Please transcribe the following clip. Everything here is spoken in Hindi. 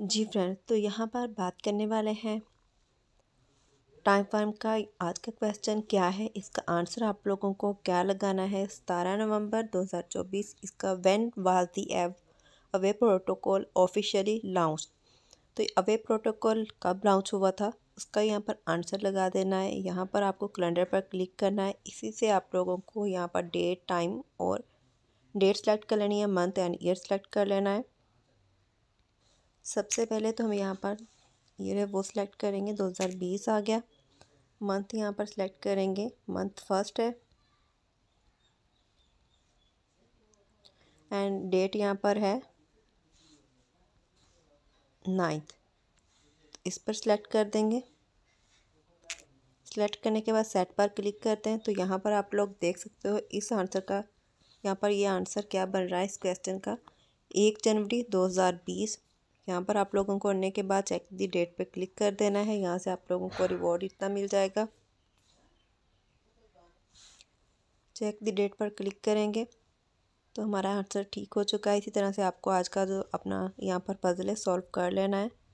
जी फ्रेंड तो यहाँ पर बात करने वाले हैं टाइम फार्म का आज का क्वेश्चन क्या है इसका आंसर आप लोगों को क्या लगाना है सतारह नवंबर 2024 इसका व्हेन वाज दी एव अवे प्रोटोकॉल ऑफिशियली लॉन्च तो अवे प्रोटोकॉल कब लॉन्च हुआ था उसका यहाँ पर आंसर लगा देना है यहाँ पर आपको कैलेंडर पर क्लिक करना है इसी से आप लोगों को यहाँ पर डेट टाइम और डेट सेलेक्ट कर लेनी है मंथ एंड ईयर सेलेक्ट कर लेना है सबसे पहले तो हम यहाँ पर ये वो सिलेक्ट करेंगे 2020 आ गया मंथ यहाँ पर सिलेक्ट करेंगे मंथ फर्स्ट है एंड डेट यहाँ पर है नाइन्थ इस पर सिलेक्ट कर देंगे सेलेक्ट करने के बाद सेट पर क्लिक करते हैं तो यहाँ पर आप लोग देख सकते हो इस आंसर का यहाँ पर ये यह आंसर क्या बन रहा है इस क्वेश्चन का एक जनवरी 2020 यहाँ पर आप लोगों को करने के बाद चेक दी डेट पे क्लिक कर देना है यहाँ से आप लोगों को रिवॉर्ड इतना मिल जाएगा चेक दी डेट पर क्लिक करेंगे तो हमारा आंसर ठीक हो चुका है इसी तरह से आपको आज का जो अपना यहाँ पर पजल है सॉल्व कर लेना है